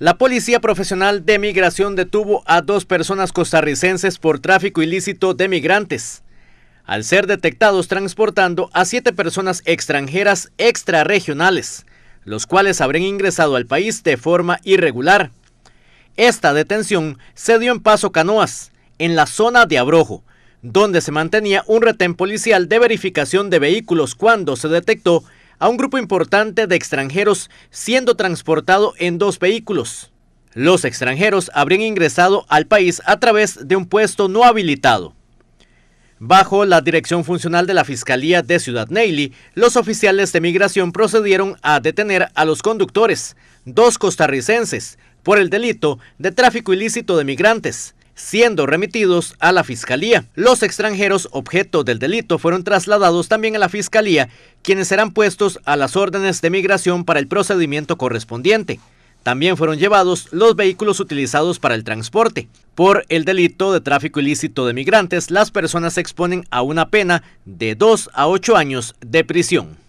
La Policía Profesional de Migración detuvo a dos personas costarricenses por tráfico ilícito de migrantes, al ser detectados transportando a siete personas extranjeras extrarregionales, los cuales habrían ingresado al país de forma irregular. Esta detención se dio en Paso Canoas, en la zona de Abrojo, donde se mantenía un retén policial de verificación de vehículos cuando se detectó a un grupo importante de extranjeros siendo transportado en dos vehículos. Los extranjeros habrían ingresado al país a través de un puesto no habilitado. Bajo la dirección funcional de la Fiscalía de Ciudad Neily, los oficiales de migración procedieron a detener a los conductores, dos costarricenses, por el delito de tráfico ilícito de migrantes, siendo remitidos a la Fiscalía. Los extranjeros objeto del delito fueron trasladados también a la Fiscalía, quienes serán puestos a las órdenes de migración para el procedimiento correspondiente. También fueron llevados los vehículos utilizados para el transporte. Por el delito de tráfico ilícito de migrantes, las personas se exponen a una pena de 2 a 8 años de prisión.